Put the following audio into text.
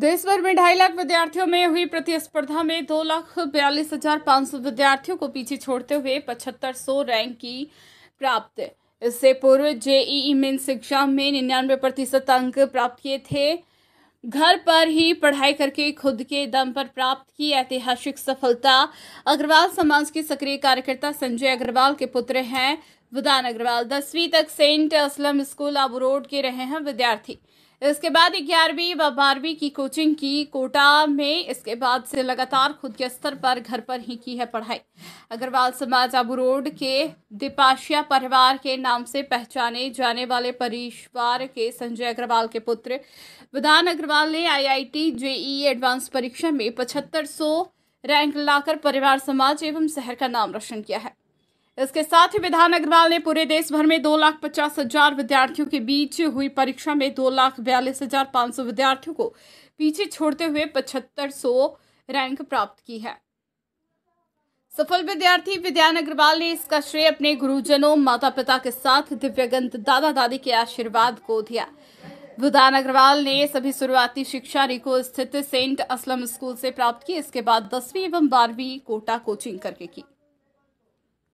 देश भर में ढाई लाख विद्यार्थियों में हुई प्रतिस्पर्धा में दो लाख बयालीस हजार पांच सौ विद्यार्थियों को पीछे छोड़ते हुए पचहत्तर सौ रैंक की प्राप्त इससे पूर्व जेईई मेन्स एग्जाम में निन्यानवे प्रतिशत अंक प्राप्त किए थे घर पर ही पढ़ाई करके खुद के दम पर प्राप्त की ऐतिहासिक सफलता अग्रवाल समाज के सक्रिय कार्यकर्ता संजय अग्रवाल के पुत्र हैं विदान अग्रवाल दसवीं तक Saint Aslam school Abu road के रहे हैं विद्यार्थी इसके बाद ग्यारहवीं व बारहवीं की कोचिंग की कोटा में इसके बाद से लगातार खुद के स्तर पर घर पर ही की है पढ़ाई अग्रवाल समाज आबू रोड के दिपाशिया परिवार के नाम से पहचाने जाने वाले परिवार के संजय अग्रवाल के पुत्र विधान अग्रवाल ने आईआईटी जेई एडवांस परीक्षा में पचहत्तर रैंक लाकर परिवार समाज एवं शहर का नाम रोशन किया है इसके साथ ही विधान अग्रवाल ने पूरे देश भर में दो लाख पचास हजार विद्यार्थियों के बीच हुई परीक्षा में दो लाख बयालीस हजार पांच सौ विद्यार्थियों को पीछे छोड़ते हुए पचहत्तर सौ रैंक प्राप्त की है सफल विद्यार्थी विद्यान अग्रवाल ने इसका श्रेय अपने गुरुजनों माता पिता के साथ दिव्यगंत दादा दादी के आशीर्वाद को दिया विधान अग्रवाल ने सभी शुरुआती शिक्षा रिको स्थित सेंट असलम स्कूल से प्राप्त की इसके बाद दसवीं एवं बारहवीं कोटा कोचिंग करके की